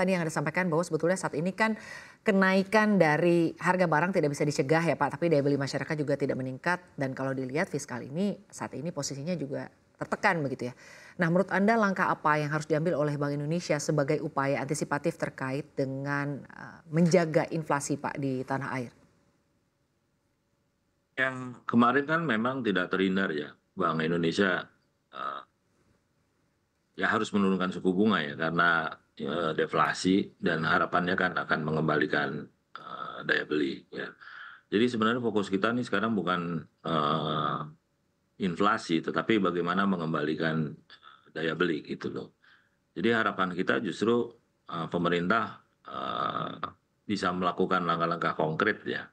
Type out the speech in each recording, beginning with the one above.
tadi yang Anda sampaikan bahwa sebetulnya saat ini kan kenaikan dari harga barang tidak bisa dicegah ya Pak, tapi daya beli masyarakat juga tidak meningkat dan kalau dilihat fiskal ini saat ini posisinya juga tertekan begitu ya. Nah, menurut Anda langkah apa yang harus diambil oleh Bank Indonesia sebagai upaya antisipatif terkait dengan eh, menjaga inflasi Pak di tanah air? Yang kemarin kan memang tidak terhindar ya, Bank Indonesia uh, ya harus menurunkan suku bunga ya karena Eh, deflasi dan harapannya kan akan mengembalikan eh, daya beli. Ya. Jadi sebenarnya fokus kita nih sekarang bukan uh, inflasi, tetapi bagaimana mengembalikan daya beli gitu loh. Jadi harapan kita justru uh, pemerintah uh, bisa melakukan langkah-langkah konkret ya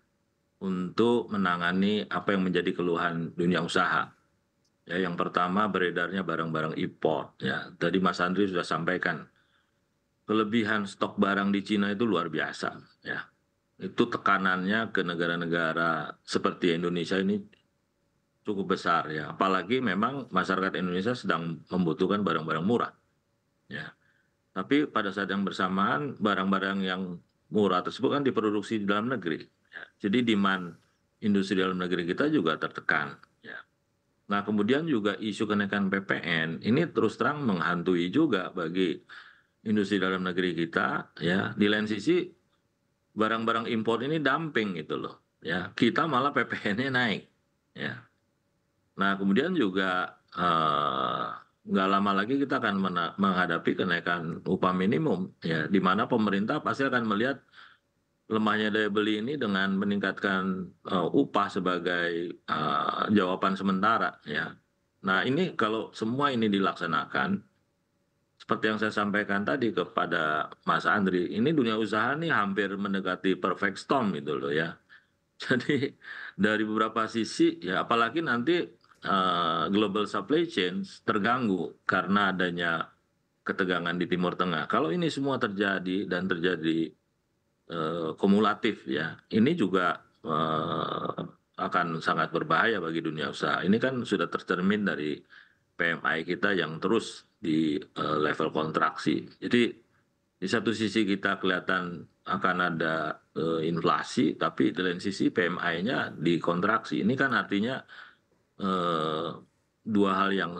untuk menangani apa yang menjadi keluhan dunia usaha. Ya, yang pertama beredarnya barang-barang impor. Ya, tadi Mas Andri sudah sampaikan kelebihan stok barang di Cina itu luar biasa ya. Itu tekanannya ke negara-negara seperti Indonesia ini cukup besar ya. Apalagi memang masyarakat Indonesia sedang membutuhkan barang-barang murah. Ya. Tapi pada saat yang bersamaan barang-barang yang murah tersebut kan diproduksi di dalam negeri. Ya. Jadi demand industri dalam negeri kita juga tertekan. Ya. Nah kemudian juga isu kenaikan PPN ini terus terang menghantui juga bagi industri dalam negeri kita ya di lain sisi barang-barang impor ini dumping gitu loh ya kita malah PPN-nya naik ya nah kemudian juga eh, nggak uh, lama lagi kita akan menghadapi kenaikan upah minimum ya di mana pemerintah pasti akan melihat lemahnya daya beli ini dengan meningkatkan uh, upah sebagai uh, jawaban sementara ya nah ini kalau semua ini dilaksanakan seperti yang saya sampaikan tadi kepada Mas Andri, ini dunia usaha nih hampir mendekati perfect storm gitu loh ya. Jadi dari beberapa sisi ya apalagi nanti uh, global supply chain terganggu karena adanya ketegangan di Timur Tengah. Kalau ini semua terjadi dan terjadi uh, kumulatif ya, ini juga uh, akan sangat berbahaya bagi dunia usaha. Ini kan sudah tercermin dari PMI kita yang terus di eh, level kontraksi. Jadi di satu sisi kita kelihatan akan ada eh, inflasi, tapi di lain sisi PMI-nya dikontraksi. Ini kan artinya eh, dua hal yang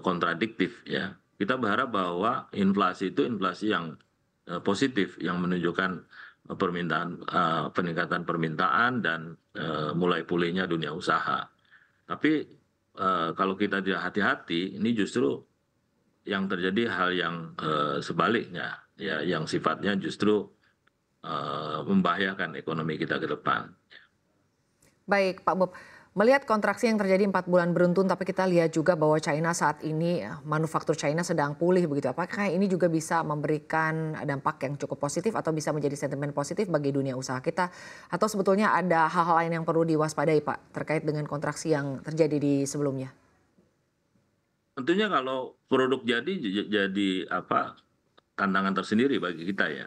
kontradiktif ya. Kita berharap bahwa inflasi itu inflasi yang positif, yang menunjukkan permintaan peningkatan permintaan dan mulai pulihnya dunia usaha. Tapi Eh, kalau kita tidak hati hati ini justru yang terjadi hal yang eh, sebaliknya ya, yang sifatnya justru eh, membahayakan ekonomi kita ke depan. Baik Pak Bob. Melihat kontraksi yang terjadi empat bulan beruntun, tapi kita lihat juga bahwa China saat ini eh, manufaktur China sedang pulih begitu. Apakah ini juga bisa memberikan dampak yang cukup positif atau bisa menjadi sentimen positif bagi dunia usaha kita? Atau sebetulnya ada hal-hal lain yang perlu diwaspadai Pak terkait dengan kontraksi yang terjadi di sebelumnya? Tentunya kalau produk jadi jadi apa tantangan tersendiri bagi kita ya.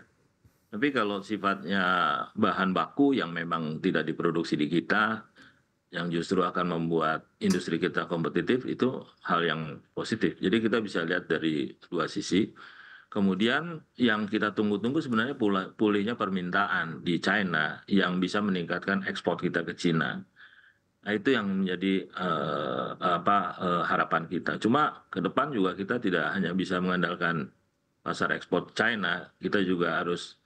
Tapi kalau sifatnya bahan baku yang memang tidak diproduksi di kita, yang justru akan membuat industri kita kompetitif itu hal yang positif. Jadi kita bisa lihat dari dua sisi. Kemudian yang kita tunggu-tunggu sebenarnya pulihnya permintaan di China yang bisa meningkatkan ekspor kita ke China. Nah, itu yang menjadi uh, apa uh, harapan kita. Cuma ke depan juga kita tidak hanya bisa mengandalkan pasar ekspor China, kita juga harus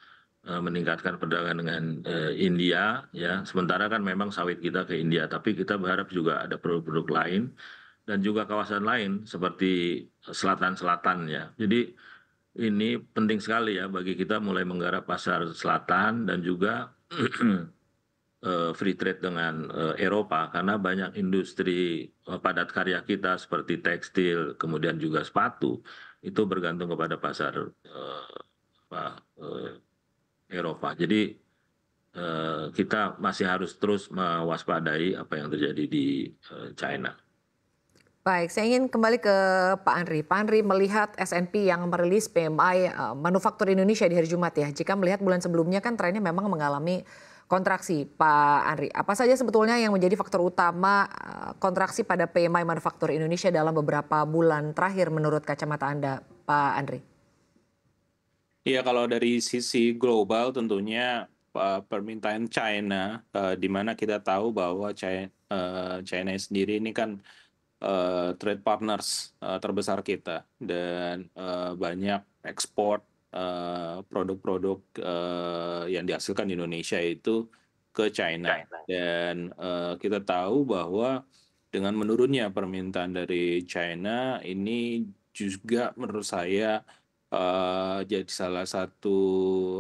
Eh, meningkatkan perdagangan dengan eh, India ya sementara kan memang sawit kita ke India tapi kita berharap juga ada produk-produk lain dan juga kawasan lain seperti selatan-selatan ya jadi ini penting sekali ya bagi kita mulai menggarap pasar selatan dan juga eh, free trade dengan Eropa karena banyak industri padat karya kita seperti tekstil kemudian juga sepatu itu bergantung kepada pasar apa, eropa jadi eh, kita masih harus terus mewaspadai apa yang terjadi di eh, China. Baik, saya ingin kembali ke Pak Andri. Pak Andri melihat S&P yang merilis PMI uh, eh, manufaktur Indonesia di hari Jumat ya. Jika melihat bulan sebelumnya kan trennya memang mengalami kontraksi, Pak Andri. Apa saja sebetulnya yang menjadi faktor utama uh, kontraksi pada PMI manufaktur Indonesia dalam beberapa bulan terakhir menurut kacamata Anda, Pak Andri? Iya, kalau dari sisi global tentunya eh, permintaan China, eh, di mana kita tahu bahwa China, eh, China sendiri ini kan trade partners terbesar kita dan banyak ekspor produk-produk yang dihasilkan di Indonesia itu ke China, dan kita tahu bahwa dengan menurunnya permintaan dari China ini juga menurut saya uh, jadi salah satu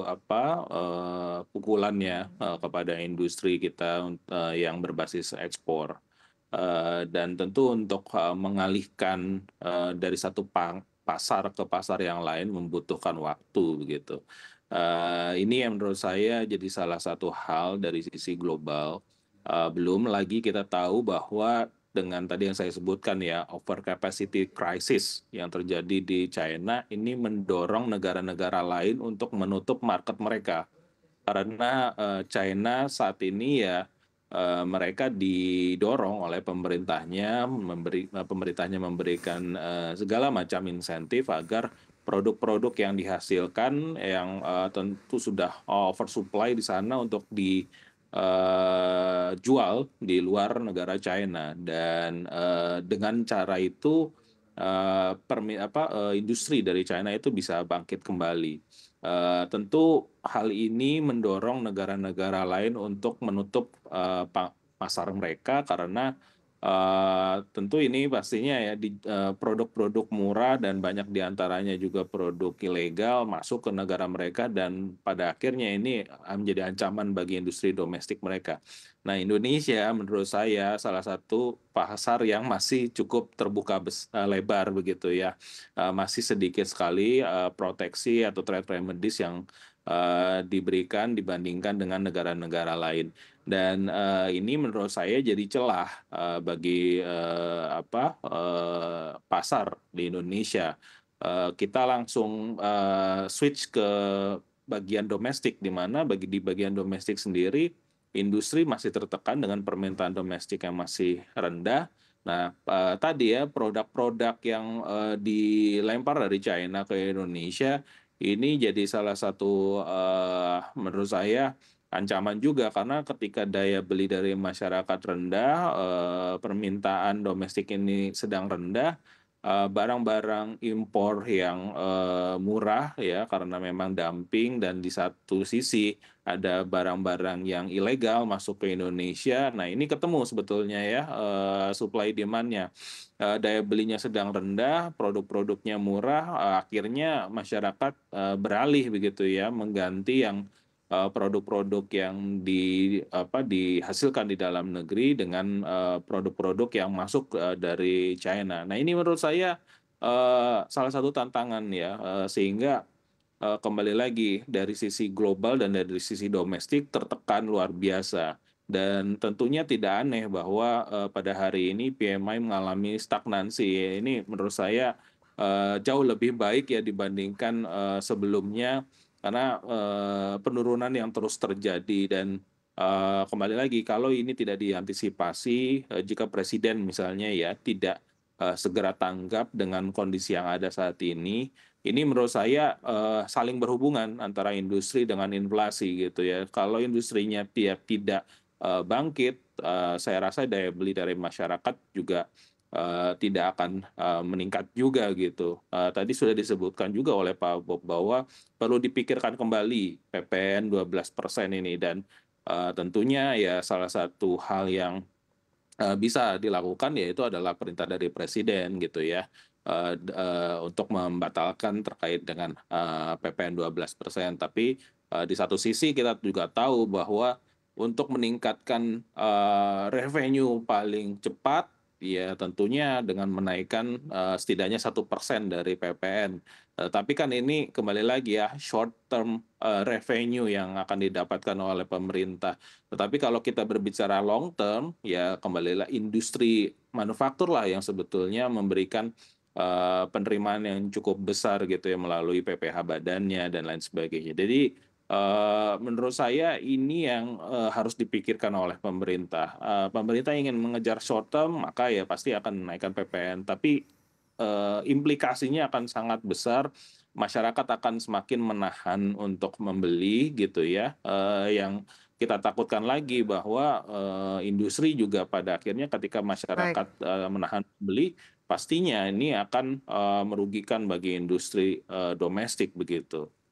apa uh, pukulannya uh, kepada industri kita uh, yang berbasis ekspor. Uh, dan tentu untuk uh, mengalihkan uh, dari satu pasar ke pasar yang lain membutuhkan waktu gitu. Uh, ini yang menurut saya jadi salah satu hal dari sisi global. Uh, belum lagi kita tahu bahwa dengan tadi yang saya sebutkan ya over capacity crisis yang terjadi di China ini mendorong negara-negara lain untuk menutup market mereka karena uh, China saat ini ya uh, mereka didorong oleh pemerintahnya memberi eh, pemerintahnya memberikan uh, segala macam insentif agar produk-produk yang dihasilkan yang uh, tentu sudah oversupply di sana untuk di uh, jual di luar negara China dan uh, dengan cara itu uh, permi apa uh, industri dari China itu bisa bangkit kembali. Uh, tentu hal ini mendorong negara-negara lain untuk menutup uh, pasar mereka karena Eh, tentu ini pastinya ya di eh, produk-produk uh, murah dan banyak diantaranya juga produk ilegal masuk ke negara mereka dan pada akhirnya ini eh, menjadi ancaman bagi industri domestik mereka. Nah Indonesia menurut saya salah satu pasar yang masih cukup terbuka lebar begitu ya, masih sedikit sekali proteksi atau trade remedies yang Eh, diberikan dibandingkan dengan negara-negara lain dan uh, ini menurut saya jadi celah uh, bagi uh, apa uh, pasar di Indonesia uh, kita langsung uh, switch ke bagian domestik di mana bagi di bagian domestik sendiri industri masih tertekan dengan permintaan domestik yang masih rendah Nah, uh, tadi ya produk-produk yang uh, dilempar dari China ke Indonesia ini jadi salah satu uh, menurut saya ancaman juga karena ketika daya beli dari masyarakat rendah, uh, permintaan domestik ini sedang rendah, Eh, barang-barang impor yang eh, murah ya karena memang dumping dan di satu sisi ada barang-barang yang ilegal masuk ke Indonesia. Nah, ini ketemu sebetulnya ya eh, supply demand-nya. Daya belinya sedang rendah, produk-produknya murah, akhirnya masyarakat beralih begitu ya mengganti yang Eh, produk-produk yang di apa dihasilkan di dalam negeri dengan eh, produk-produk yang masuk eh, dari China. Nah, ini menurut saya salah satu tantangan ya sehingga kembali lagi dari sisi global dan dari sisi domestik tertekan luar biasa. Dan tentunya tidak aneh bahwa pada hari ini PMI mengalami stagnansi. Ini menurut saya jauh lebih baik ya dibandingkan sebelumnya karena uh, penurunan yang terus terjadi dan uh, kembali lagi kalau ini tidak diantisipasi uh, jika presiden misalnya ya tidak uh, segera tanggap dengan kondisi yang ada saat ini ini menurut saya uh, saling berhubungan antara industri dengan inflasi gitu ya kalau industrinya tiap tidak uh, bangkit uh, saya rasa daya beli dari masyarakat juga Eh, tidak akan uh, meningkat juga gitu. Uh, tadi sudah disebutkan juga oleh Pak Bob bahwa perlu dipikirkan kembali PPN 12% ini dan uh, tentunya ya salah satu hal yang uh, bisa dilakukan yaitu adalah perintah dari presiden gitu ya. Uh, uh, untuk membatalkan terkait dengan uh, PPN 12%. Tapi uh, di satu sisi kita juga tahu bahwa untuk meningkatkan uh, revenue paling cepat Ya tentunya dengan menaikkan uh, setidaknya satu persen dari PPN. Uh, eh, tapi kan ini kembali lagi ya short term uh, revenue yang akan didapatkan oleh pemerintah. Tetapi kalau kita berbicara long term, ya kembalilah industri manufaktur lah yang sebetulnya memberikan uh, penerimaan yang cukup besar gitu ya melalui PPH badannya dan lain sebagainya. Jadi Eh, menurut saya ini yang uh, harus dipikirkan oleh pemerintah. Uh, pemerintah ingin mengejar short term, maka ya pasti akan menaikkan PPN. Tapi uh, implikasinya akan sangat besar. Masyarakat akan semakin menahan untuk membeli, gitu ya. Uh, yang kita takutkan lagi bahwa uh, industri juga pada akhirnya ketika masyarakat uh, menahan beli, pastinya ini akan uh, merugikan bagi industri uh, domestik begitu.